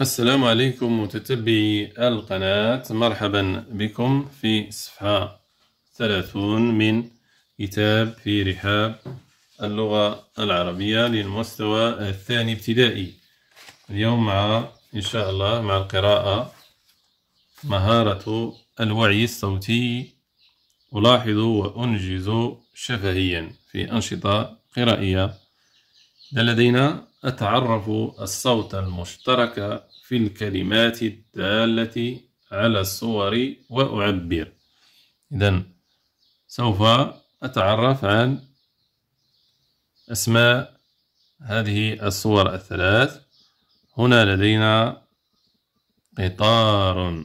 السلام عليكم متتبعي القناة مرحبا بكم في صفحة 30 من كتاب في رحاب اللغة العربية للمستوى الثاني ابتدائي اليوم مع إن شاء الله مع القراءة مهارة الوعي الصوتي ألاحظ وأنجز شفهيا في أنشطة قرائية لدينا أتعرف الصوت المشترك في الكلمات الدالة على الصور وأعبر إذا سوف أتعرف عن أسماء هذه الصور الثلاث هنا لدينا قطار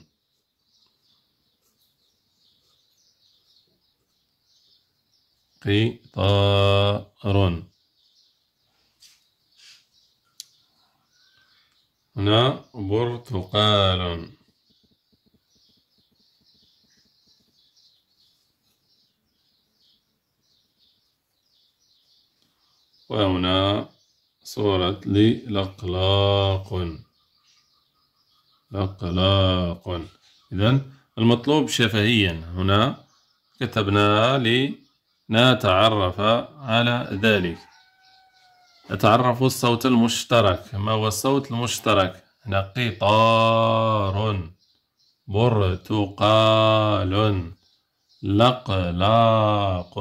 قطار هنا برتقال وهنا صورة لقلاق لقلاق إذا المطلوب شفهيا هنا كتبنا لنتعرف على ذلك نتعرف الصوت المشترك ما هو الصوت المشترك هنا قطار برتقال لقلاق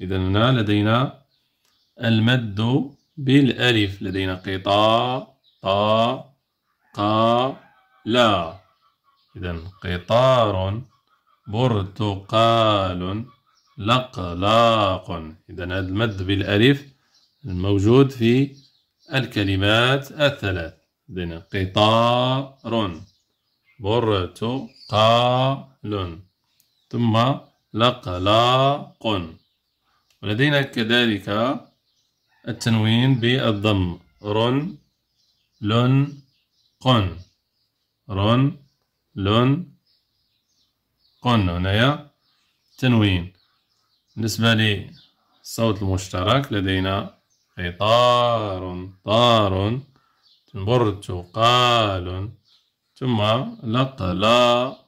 إذا هنا لدينا المد بالألف لدينا قطاع طا قا لا إذا قطار برتقال لقلاق إذا هذا المد بالألف الموجود في الكلمات الثلاث لدينا قطار برة قال ثم لقلاق ولدينا كذلك التنوين بالضم رن لن قن رن لن قن هنايا تنوين بالنسبة لصوت المشترك لدينا قطار طار برتقال ثم لقلاق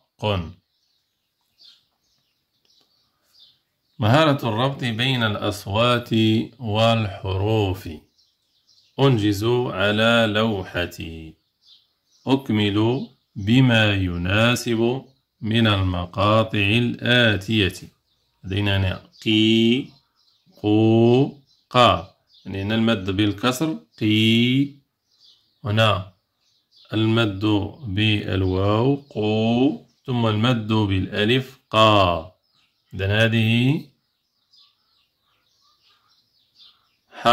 مهارة الربط بين الأصوات والحروف أنجز على لوحتي أكمل بما يناسب من المقاطع الآتية لدينا يعني قي قو قا يعني هنا المد بالكسر قي هنا المد بالواو قو ثم المد بالألف قا إذا هذه ح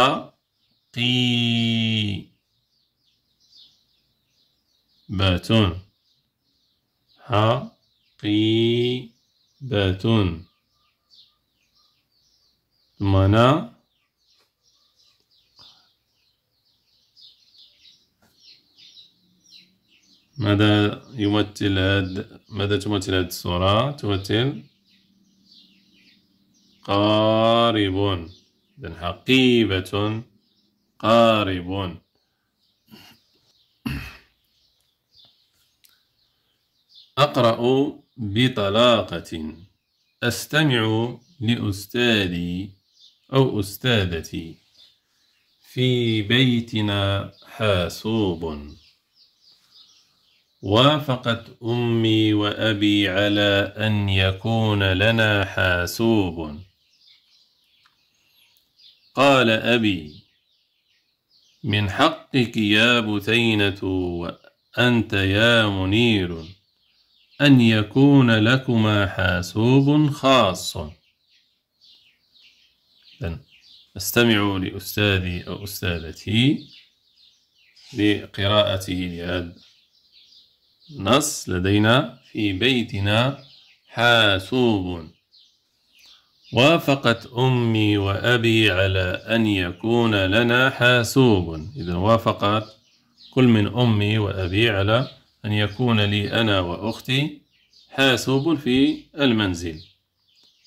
باتون ح قي باتون ثم هنا ماذا يمثل هاد ماذا تمثل هاد الصورة تمثل قارب إذن حقيبة قارب أقرأ بطلاقة أستمع لأستاذي أو أستاذتي في بيتنا حاسوب وافقت أمي وأبي على أن يكون لنا حاسوب قال أبي من حقك يا بثينة وأنت يا منير أن يكون لكما حاسوب خاص استمعوا لأستاذي أو أستاذتي لقراءته لهذا نص لدينا في بيتنا حاسوب وافقت أمي وأبي على أن يكون لنا حاسوب إذا وافقت كل من أمي وأبي على أن يكون لي أنا وأختي حاسوب في المنزل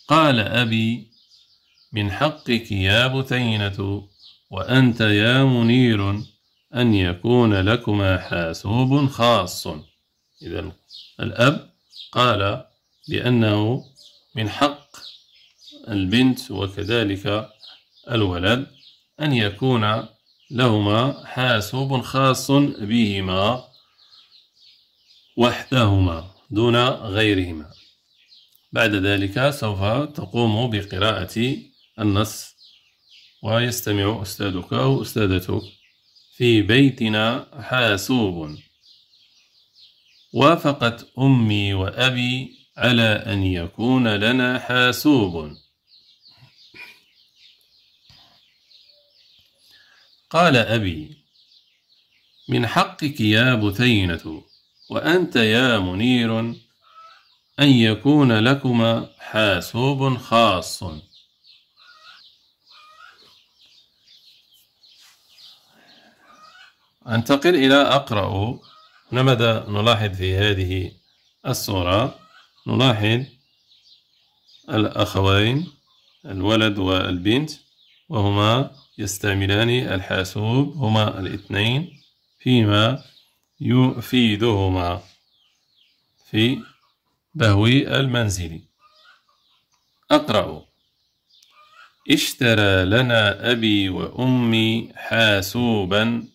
قال أبي من حقك يا بثينة وأنت يا منير أن يكون لكما حاسوب خاص إذا الأب قال بأنه من حق البنت وكذلك الولد أن يكون لهما حاسوب خاص بهما وحدهما دون غيرهما بعد ذلك سوف تقوم بقراءة النص ويستمع أستاذك أو أستاذتك في بيتنا حاسوب وافقت أمي وأبي على أن يكون لنا حاسوب قال أبي من حقك يا بثينة وأنت يا منير أن يكون لكما حاسوب خاص أنتقل إلى أقرأ ماذا نلاحظ في هذه الصورة نلاحظ الأخوين الولد والبنت وهما يستعملان الحاسوب هما الاثنين فيما يفيدهما في بهو المنزل أقرأ اشترى لنا أبي وأمي حاسوبا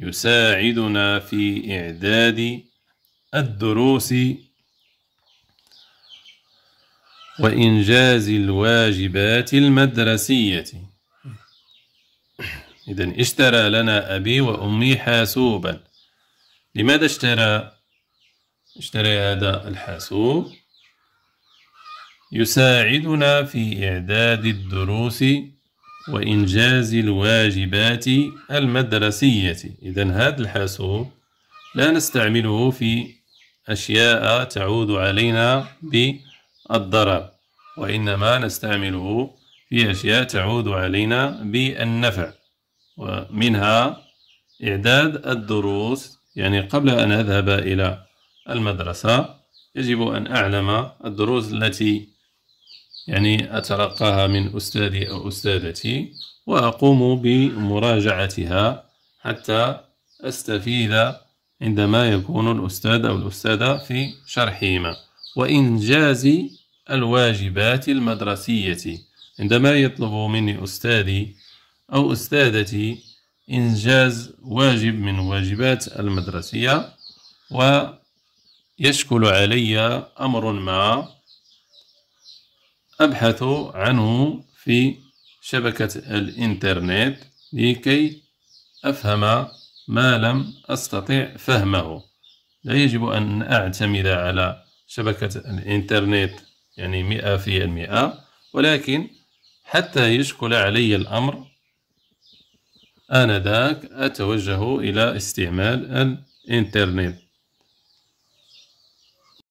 يساعدنا في إعداد الدروس وإنجاز الواجبات المدرسية إذا اشترى لنا أبي وأمي حاسوبا لماذا اشترى؟ اشترى هذا الحاسوب يساعدنا في إعداد الدروس وإنجاز الواجبات المدرسية إذا هذا الحاسوب لا نستعمله في أشياء تعود علينا بالضرر وإنما نستعمله في أشياء تعود علينا بالنفع ومنها إعداد الدروس يعني قبل أن أذهب إلى المدرسة يجب أن أعلم الدروس التي يعني أتلقاها من أستاذي أو أستاذتي وأقوم بمراجعتها حتى أستفيد عندما يكون الأستاذ أو الأستاذة في شرحهما وإنجاز الواجبات المدرسية عندما يطلب مني أستاذي أو أستاذتي إنجاز واجب من واجبات المدرسية ويشكل علي أمر ما أبحث عنه في شبكة الإنترنت لكي أفهم ما لم أستطع فهمه لا يجب أن أعتمد على شبكة الإنترنت يعني مئة في المئة ولكن حتى يشكل علي الأمر آنذاك أتوجه إلى استعمال الإنترنت